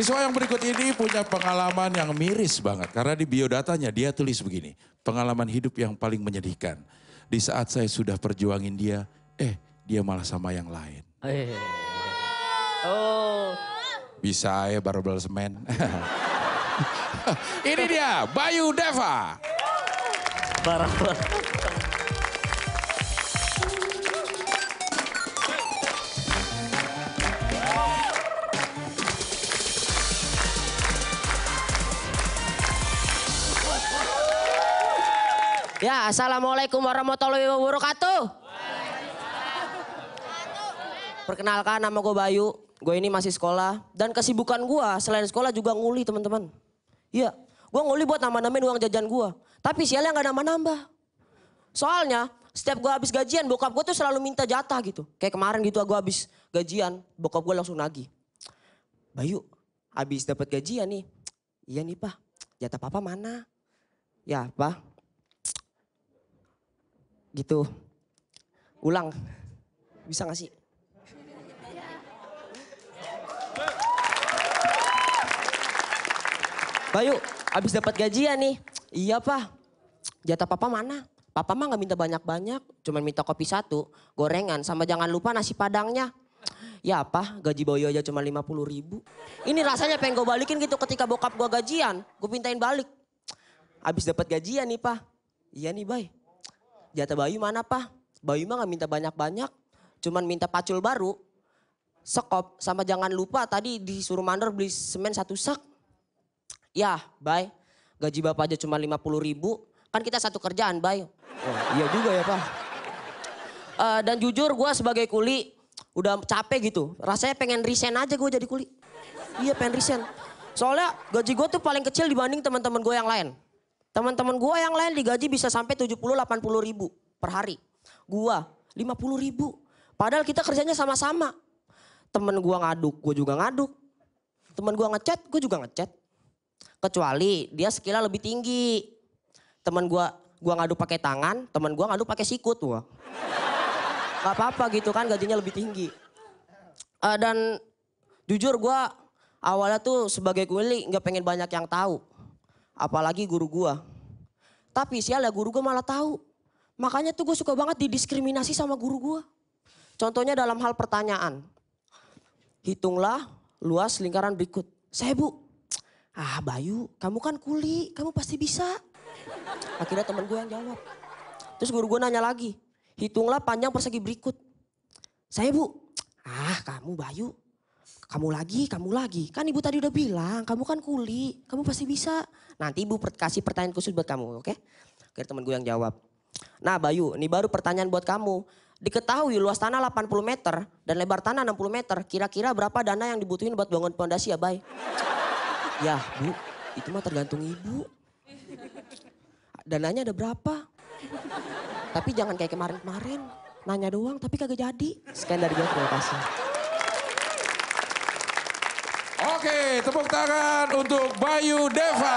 Siswa yang berikut ini punya pengalaman yang miris banget. Karena di biodatanya dia tulis begini. Pengalaman hidup yang paling menyedihkan. Di saat saya sudah perjuangin dia, eh dia malah sama yang lain. Eh. Oh. Bisa ya barbel semen. ini dia Bayu Deva. Barbel Ya, assalamualaikum warahmatullahi wabarakatuh. Perkenalkan nama gue Bayu. Gue ini masih sekolah dan kesibukan gue selain sekolah juga nguli teman-teman. Iya, gue nguli buat nama namain uang jajan gue. Tapi sialnya nggak nambah-nambah. Soalnya setiap gue habis gajian bokap gue tuh selalu minta jatah gitu. Kayak kemarin gitu gue habis gajian bokap gue langsung nagih. Bayu, habis dapat gajian nih. Iya nih pak, jatah papa mana? Ya pak, gitu. Ulang. Bisa gak sih? Bayu, abis dapat gajian nih. Iya, Pak. Jatah papa mana? Papa mah gak minta banyak-banyak, cuman minta kopi satu, gorengan, sama jangan lupa nasi padangnya. Ya apa, gaji Bayu aja cuma 50 ribu. Ini rasanya pengen gue balikin gitu ketika bokap gue gajian, gue pintain balik. Abis dapat gajian nih, Pak. Iya nih, Bay jatah Bayu mana pak? Bayu mah gak minta banyak-banyak, cuman minta pacul baru, sekop, sama jangan lupa tadi disuruh mandor beli semen satu sak. Ya, bay, gaji bapak aja cuma lima puluh ribu, kan kita satu kerjaan, bay. Oh, iya juga ya pak. Uh, dan jujur gue sebagai kuli udah capek gitu. Rasanya pengen resign aja gue jadi kuli. Iya pengen resign. Soalnya gaji gue tuh paling kecil dibanding teman-teman gue yang lain. Teman-teman gue yang lain digaji bisa sampai 70-80 ribu per hari. Gue 50 ribu. Padahal kita kerjanya sama-sama. Temen gue ngaduk, gue juga ngaduk. Temen gue ngechat, gue juga ngechat. Kecuali dia skillnya lebih tinggi. Temen gue, gua ngaduk pakai tangan, temen gue ngaduk pakai sikut. Wah. Gak apa-apa gitu kan gajinya lebih tinggi. Uh, dan jujur gue awalnya tuh sebagai kuli nggak pengen banyak yang tahu Apalagi guru gua. Tapi sial ya guru gua malah tahu. Makanya tuh gue suka banget didiskriminasi sama guru gua. Contohnya dalam hal pertanyaan. Hitunglah luas lingkaran berikut. Saya bu, ah Bayu kamu kan kuli, kamu pasti bisa. Akhirnya teman gue yang jawab. Terus guru gue nanya lagi, hitunglah panjang persegi berikut. Saya bu, ah kamu Bayu kamu lagi, kamu lagi. Kan ibu tadi udah bilang, kamu kan kuli, kamu pasti bisa. Nanti ibu kasih pertanyaan khusus buat kamu, oke? Okay? Oke teman gue yang jawab. Nah Bayu, ini baru pertanyaan buat kamu. Diketahui luas tanah 80 meter dan lebar tanah 60 meter. Kira-kira berapa dana yang dibutuhin buat bangun pondasi ya Bay? ya Bu, itu mah tergantung ibu. Dananya ada berapa? tapi jangan kayak kemarin-kemarin. Nanya doang tapi kagak jadi. Sekian dari gue, terima kasih. Oke, tepuk tangan untuk Bayu Deva.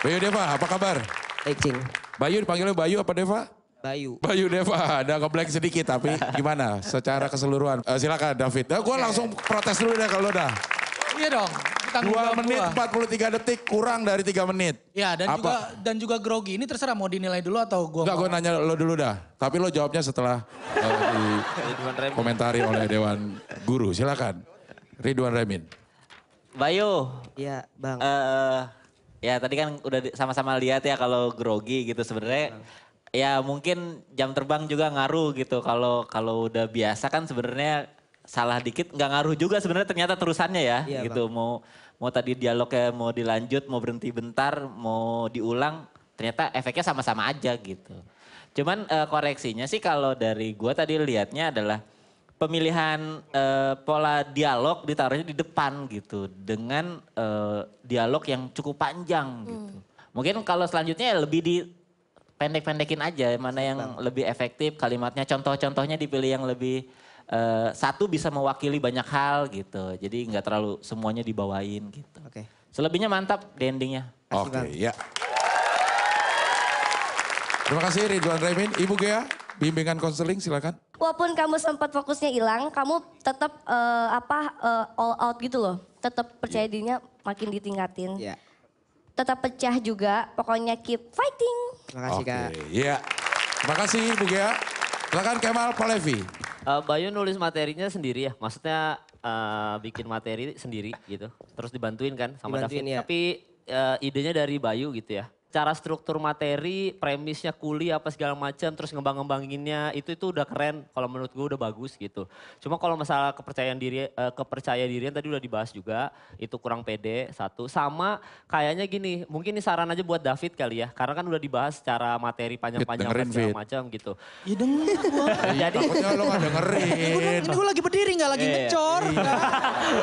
Bayu Deva, apa kabar? Baik, Cing. Bayu dipanggilnya Bayu apa Deva? Bayu. Bayu Deva, ada ngeblank sedikit tapi gimana secara keseluruhan? Uh, silakan David. Nah, eh, gue langsung protes dulu deh kalau udah. Iya dong. Dua menit empat puluh detik kurang dari tiga menit. Ya dan Apa? juga dan juga grogi ini terserah mau dinilai dulu atau gue. Enggak gue nanya lo dulu dah. Tapi lo jawabnya setelah uh, eh, di komentari oleh Dewan Guru. Silakan. Ridwan Remin. Bayu. Iya, Bang. Uh, ya tadi kan udah sama-sama lihat ya kalau grogi gitu sebenarnya. Ya mungkin jam terbang juga ngaruh gitu. Kalau kalau udah biasa kan sebenarnya salah dikit nggak ngaruh juga sebenarnya ternyata terusannya ya, iya, gitu. Bang. Mau mau tadi dialognya mau dilanjut, mau berhenti bentar, mau diulang, ternyata efeknya sama-sama aja gitu. Cuman uh, koreksinya sih kalau dari gua tadi liatnya adalah pemilihan uh, pola dialog ditaruhnya di depan gitu dengan uh, dialog yang cukup panjang hmm. gitu. Mungkin kalau selanjutnya lebih di pendek-pendekin aja mana yang lebih efektif kalimatnya contoh-contohnya dipilih yang lebih uh, satu bisa mewakili banyak hal gitu. Jadi nggak terlalu semuanya dibawain gitu. Oke. Okay. Selebihnya mantap di Oke, okay, ya. Terima kasih Ridwan Remin, Ibu Gea, bimbingan konseling silakan walaupun kamu sempat fokusnya hilang, kamu tetap uh, eh, apa uh, all out gitu loh. Tetap percaya yeah. dirinya makin ditingkatin. Yeah. Tetap pecah juga, pokoknya keep fighting. Terima kasih okay. Kak. Iya. Yeah. Terima kasih Bu Gia. Silakan Kemal Palevi. Uh, eh, Bayu nulis materinya sendiri ya, maksudnya uh, bikin materi sendiri gitu. Terus dibantuin kan sama dibantuin, David. Ya. Tapi uh, idenya dari Bayu gitu ya cara struktur materi, premisnya kuli apa segala macam, terus ngembang-ngembanginnya itu itu udah keren. Kalau menurut gue udah bagus gitu. Cuma kalau masalah kepercayaan diri, eh, kepercaya dirian tadi udah dibahas juga, itu kurang pede satu. Sama kayaknya gini, mungkin ini saran aja buat David kali ya, karena kan udah dibahas cara materi iya, panjang-panjang apa segala macam gitu. Iya dengerin gue. Iya, Jadi lo gak dengerin. ini iya, gue lagi berdiri nggak lagi ngecor.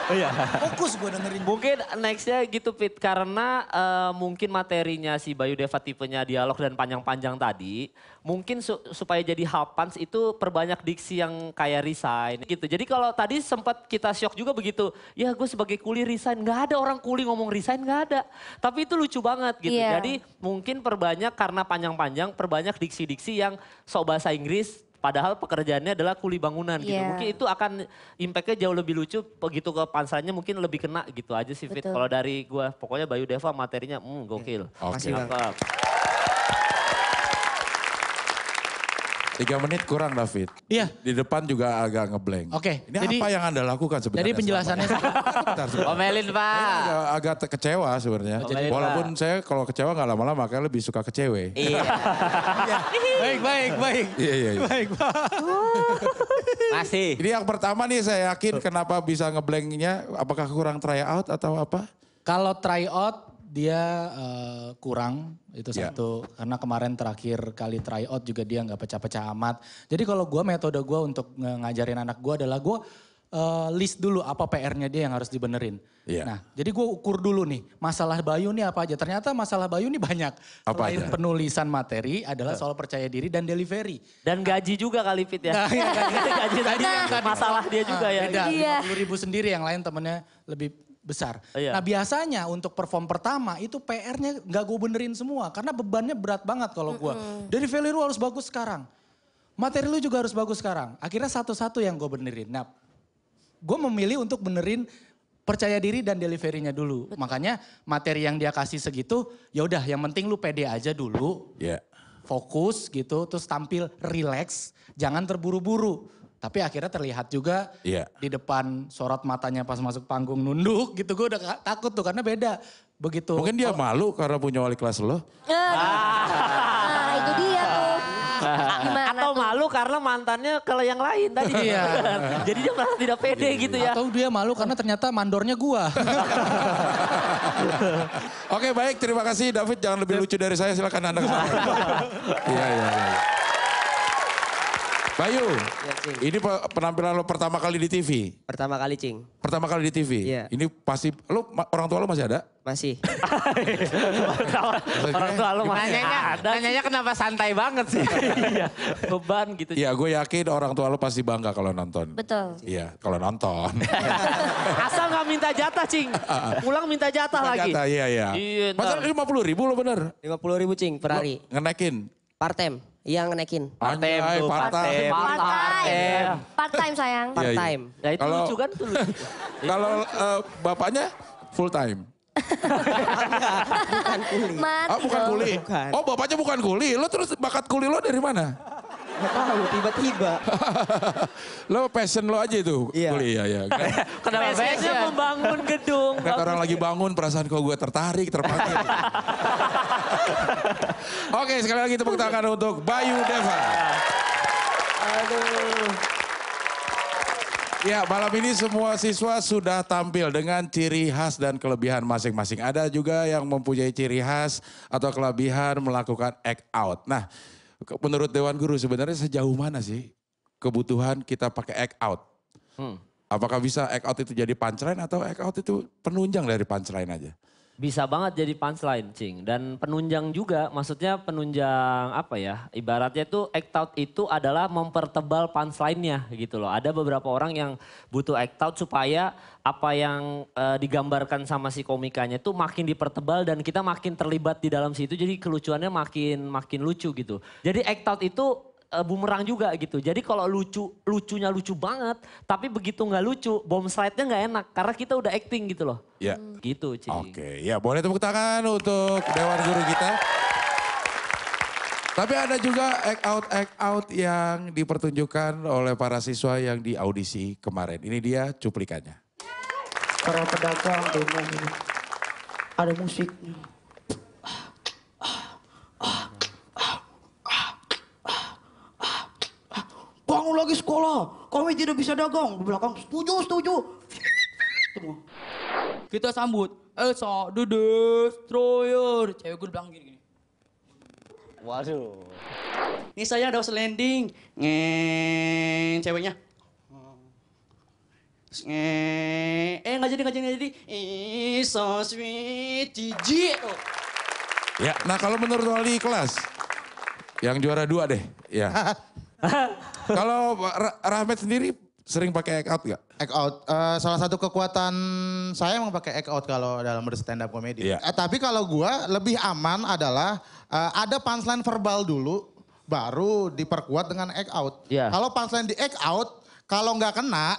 Iya. Fokus gue dengerin. Mungkin nextnya gitu fit karena uh, mungkin materinya si Bayu Deva tipenya dialog dan panjang-panjang tadi, mungkin su supaya jadi halpans itu perbanyak diksi yang kayak resign gitu. Jadi kalau tadi sempat kita shock juga begitu, ya gue sebagai kuli resign, gak ada orang kuli ngomong resign, gak ada. Tapi itu lucu banget gitu. Yeah. Jadi mungkin perbanyak karena panjang-panjang, perbanyak diksi-diksi yang sok bahasa Inggris Padahal pekerjaannya adalah kuli bangunan yeah. gitu. Iya. Mungkin itu akan impactnya jauh lebih lucu begitu ke pansanya mungkin lebih kena gitu aja sih Fit. Kalau dari gue pokoknya Bayu Deva materinya hmm, gokil. Oke. Okay. okay. Tiga menit kurang David. Iya. Di depan juga agak ngeblank. Oke. Okay, ini jadi, apa yang Anda lakukan sebenarnya? Jadi penjelasannya. Bentar, Omelin Pak. agak, agak kecewa sebenarnya. Walaupun pak. saya kalau kecewa nggak lama-lama kayak lebih suka kecewe. Iya. Baik, baik, baik. Iya, iya, iya. Baik Pak. Masih. Ini yang pertama nih saya yakin kenapa bisa ngeblanknya. Apakah kurang try out atau apa? Kalau try out dia uh, kurang itu yeah. satu karena kemarin terakhir kali tryout juga dia nggak pecah-pecah amat. Jadi kalau gue metode gue untuk ngajarin anak gue adalah gue uh, list dulu apa PR-nya dia yang harus dibenerin. Yeah. Nah, jadi gue ukur dulu nih masalah Bayu nih apa aja. Ternyata masalah Bayu nih banyak. Apa Selain aja? penulisan materi adalah iya. soal percaya diri dan delivery. Dan gaji juga kali Fit ya. Nah, ya gaji, gaji tadi, masalah dia juga ya. Beda, iya. ribu sendiri yang lain temennya lebih besar. Iya. Nah biasanya untuk perform pertama itu PR-nya gak gue benerin semua karena bebannya berat banget kalau gue. Dari value harus bagus sekarang, materi lu juga harus bagus sekarang. Akhirnya satu-satu yang gue benerin. Nah gue memilih untuk benerin percaya diri dan deliverynya dulu. Betul. Makanya materi yang dia kasih segitu, ya udah yang penting lu pede aja dulu. Yeah. Fokus gitu, terus tampil relax, jangan terburu-buru. Tapi akhirnya terlihat juga yeah. di depan sorot matanya pas masuk panggung nunduk gitu. Gue udah takut tuh karena beda. Begitu. Mungkin dia malu karena punya wali kelas lo. Eh. Ah. Nah, itu dia tuh. Atau tuh? malu karena mantannya kalau yang lain tadi. Iya. Jadi dia merasa tidak pede iya. gitu ya. Atau dia malu karena ternyata mandornya gua. Oke baik terima kasih David jangan lebih lucu dari saya silakan Anda. Iya iya iya. Bayu, ya, Cing. ini penampilan lo pertama kali di TV? Pertama kali, Cing. Pertama kali di TV? Iya. Ini pasti, lo orang tua lo masih ada? Masih. orang tua lo masih nanyanya, ada. Nanyanya kenapa santai banget sih? Iya, beban gitu. Iya, gue yakin orang tua lo pasti bangga kalau nonton. Betul. Iya, kalau nonton. Asal gak minta jatah, Cing. Pulang minta jatah minta lagi. Jatah, iya, iya. Iya, lima puluh ribu lo bener? Lima puluh ribu, Cing, per hari. Ngenekin? Part time yang naikin Part time tuh, part time. Part time. Part time sayang. Iya, iya. Part time. Ya nah, itu kalau, lucu kan tuh Kalau eh, bapaknya full time. bukan kuli. Mati oh, ah, bukan kuli. Oh, bapaknya bukan kuli. Lo terus bakat kuli lo dari mana? Gak tahu tiba-tiba. lo passion lo aja itu iya. ya ya. Kenapa passion? membangun gedung. Kata orang lagi bangun perasaan kau gue tertarik, terpanggil. Oke, sekali lagi tepuk tangan untuk Bayu Deva. Aduh. Ya, malam ini semua siswa sudah tampil dengan ciri khas dan kelebihan masing-masing. Ada juga yang mempunyai ciri khas atau kelebihan melakukan act out. Nah, menurut Dewan Guru sebenarnya sejauh mana sih kebutuhan kita pakai act out? Hmm. Apakah bisa act out itu jadi punchline atau act out itu penunjang dari punchline aja? bisa banget jadi punchline, Cing. Dan penunjang juga, maksudnya penunjang apa ya? Ibaratnya itu act out itu adalah mempertebal punchline-nya gitu loh. Ada beberapa orang yang butuh act out supaya apa yang e, digambarkan sama si komikanya itu makin dipertebal dan kita makin terlibat di dalam situ jadi kelucuannya makin makin lucu gitu. Jadi act out itu Eh, bumerang juga gitu. Jadi kalau lucu, lucunya lucu banget, tapi begitu nggak lucu, bom slide-nya nggak enak karena kita udah acting gitu loh. Ya. Hmm. Gitu, Cik. Oke, ya boleh tepuk tangan untuk dewan guru kita. Tapi ada juga act out act out yang dipertunjukkan oleh para siswa yang di audisi kemarin. Ini dia cuplikannya. Para pedagang, ada musiknya. tidak bisa dagang. Di belakang setuju, setuju. Semua. Kita sambut. Elsa, the destroyer. Cewek gue bilang gini, Waduh. Ini saya ada landing. Ngeng, ceweknya. Ngeng. Eh, nggak jadi, nggak jadi, nggak jadi. It's so sweet, Gigi. Ya, nah kalau menurut wali kelas, yang juara dua deh. Ya. Kalau Rahmat sendiri sering pakai act out gak? Act out. Uh, salah satu kekuatan saya emang pakai act out kalau dalam berstand up comedy. Iya. Yeah. Uh, tapi kalau gue lebih aman adalah uh, ada punchline verbal dulu baru diperkuat dengan act out. Yeah. Kalau punchline di act out kalau nggak kena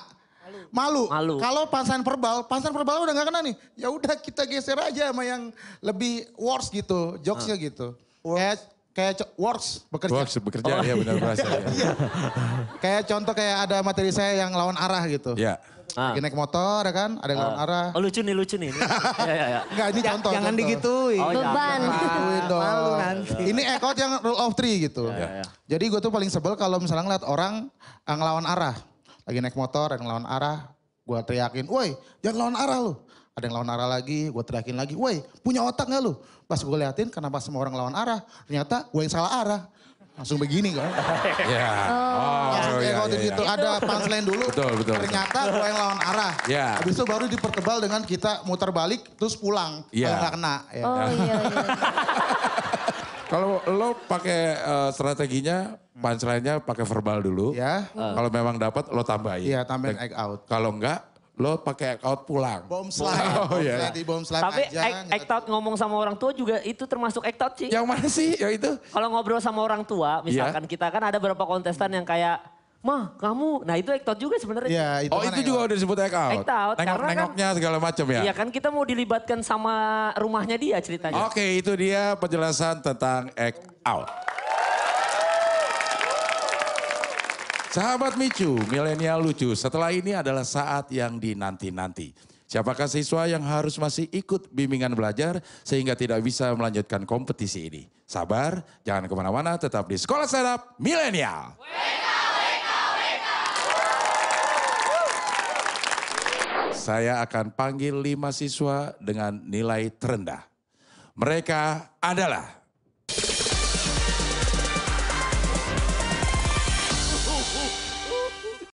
malu. malu. Kalau punchline verbal, punchline verbal udah nggak kena nih. Ya udah kita geser aja sama yang lebih worse gitu, jokesnya uh. gitu. Worse. Eh, kayak works bekerja. Works bekerja oh, ya benar iya. Iya. kayak contoh kayak ada materi saya yang lawan arah gitu. Iya. Ah. naik motor ya kan, ada yang lawan ah. arah. Oh lucu nih, lucu nih. Iya, iya, iya. Enggak, ini contoh. Jangan contoh. digituin. Oh, iya. Beban. Digituin dong. Malu nanti. Ini ekot yang rule of three gitu. Iya iya. ya. Jadi gue tuh paling sebel kalau misalnya ngeliat orang yang eh, lawan arah. Lagi naik motor, yang lawan arah. Gue teriakin, woi jangan lawan arah lu. Ada yang lawan arah lagi, gue teriakin lagi, woi punya otak gak lu? Pas gue liatin kenapa semua orang lawan arah, ternyata gue yang salah arah. Langsung begini kan. Iya. Oh, iya. oh, iya. ya, gitu. Ada punchline dulu, betul, betul, ternyata gue yang lawan arah. Iya. Yeah. Habis itu baru dipertebal dengan kita muter balik terus pulang. Iya. Yeah. Kalau gak kena. Ya. Oh iya, iya. Kalau lo pakai uh, strateginya punchline-nya pakai verbal dulu. Ya. Yeah. Uh. Kalau memang dapat lo tambahin. Iya, tambahin egg out. Kalau enggak lo pakai out pulang. Bom slide, oh, iya. slide, bom slide Tapi aja, act, out ngomong sama orang tua juga itu termasuk act out sih. Yang mana sih? Yang itu. Kalau ngobrol sama orang tua, iya. misalkan yeah. kita kan ada beberapa kontestan yang kayak Mah, kamu. Nah itu act out juga sebenarnya. Ya, oh kan itu juga udah disebut act out. Act Nengok, karena kan nengoknya kan, segala macam ya. Iya kan kita mau dilibatkan sama rumahnya dia ceritanya. Oke okay, itu dia penjelasan tentang act out. Sahabat Micu, milenial lucu. Setelah ini adalah saat yang dinanti-nanti. Siapakah siswa yang harus masih ikut bimbingan belajar sehingga tidak bisa melanjutkan kompetisi ini? Sabar, jangan kemana-mana, tetap di Sekolah Stand Milenial. Saya akan panggil lima siswa dengan nilai terendah. Mereka adalah